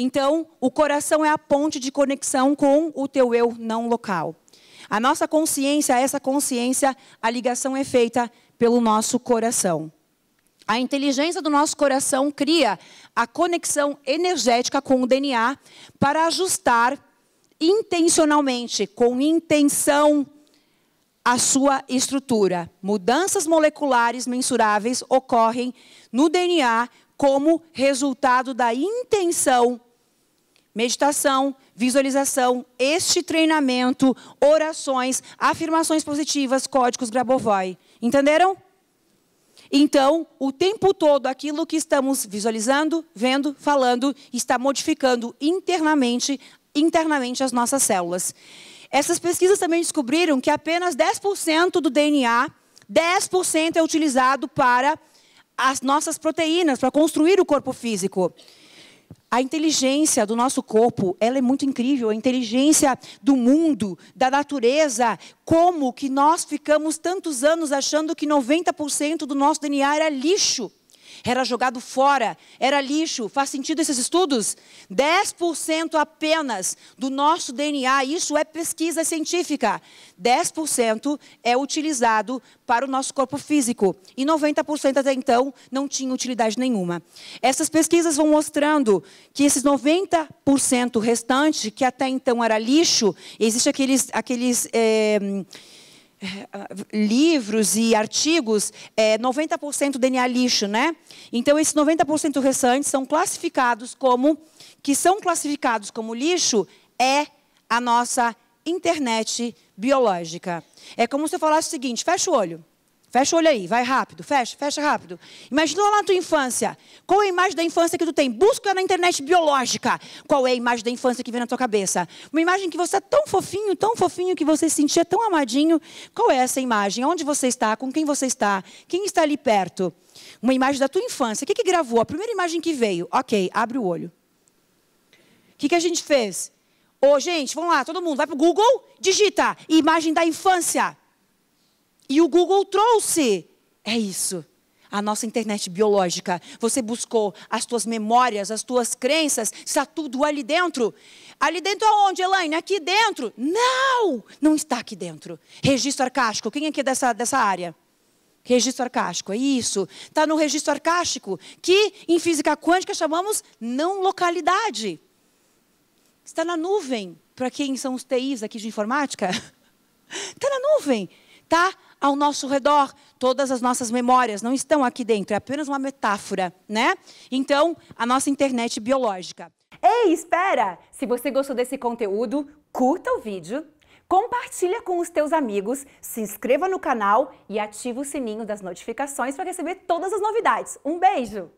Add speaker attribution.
Speaker 1: Então, o coração é a ponte de conexão com o teu eu não local. A nossa consciência, essa consciência, a ligação é feita pelo nosso coração. A inteligência do nosso coração cria a conexão energética com o DNA para ajustar intencionalmente, com intenção, a sua estrutura. Mudanças moleculares mensuráveis ocorrem no DNA como resultado da intenção meditação, visualização, este treinamento, orações, afirmações positivas, códigos Grabovoi. Entenderam? Então, o tempo todo, aquilo que estamos visualizando, vendo, falando, está modificando internamente, internamente as nossas células. Essas pesquisas também descobriram que apenas 10% do DNA, 10% é utilizado para as nossas proteínas, para construir o corpo físico. A inteligência do nosso corpo, ela é muito incrível, a inteligência do mundo, da natureza, como que nós ficamos tantos anos achando que 90% do nosso DNA era lixo era jogado fora, era lixo. Faz sentido esses estudos? 10% apenas do nosso DNA, isso é pesquisa científica. 10% é utilizado para o nosso corpo físico e 90% até então não tinha utilidade nenhuma. Essas pesquisas vão mostrando que esses 90% restante, que até então era lixo, existe aqueles, aqueles é, é, ah, livros e artigos, é 90% DNA lixo, né? Então esses 90% restantes são classificados como que são classificados como lixo é a nossa internet biológica. É como se eu falasse o seguinte, fecha o olho. Fecha o olho aí, vai rápido, fecha, fecha rápido. Imagina lá na tua infância. Qual é a imagem da infância que tu tem? Busca na internet biológica. Qual é a imagem da infância que vem na tua cabeça? Uma imagem que você é tão fofinho, tão fofinho, que você se sentia tão amadinho. Qual é essa imagem? Onde você está? Com quem você está? Quem está ali perto? Uma imagem da tua infância. O que, que gravou? A primeira imagem que veio. Ok, abre o olho. O que, que a gente fez? Ô, oh, gente, vamos lá, todo mundo, vai para o Google, digita imagem da infância. E o Google trouxe. É isso. A nossa internet biológica. Você buscou as tuas memórias, as tuas crenças, está tudo ali dentro. Ali dentro aonde, Elaine? Aqui dentro. Não! Não está aqui dentro. Registro arcástico. Quem é aqui é dessa, dessa área? Registro arcástico, é isso. Está no registro arcástico, que em física quântica chamamos não localidade. Está na nuvem, para quem são os TIs aqui de informática. Está na nuvem. Está ao nosso redor. Todas as nossas memórias não estão aqui dentro, é apenas uma metáfora, né? Então, a nossa internet biológica. Ei, espera! Se você gostou desse conteúdo, curta o vídeo, compartilha com os teus amigos, se inscreva no canal e ativa o sininho das notificações para receber todas as novidades. Um beijo!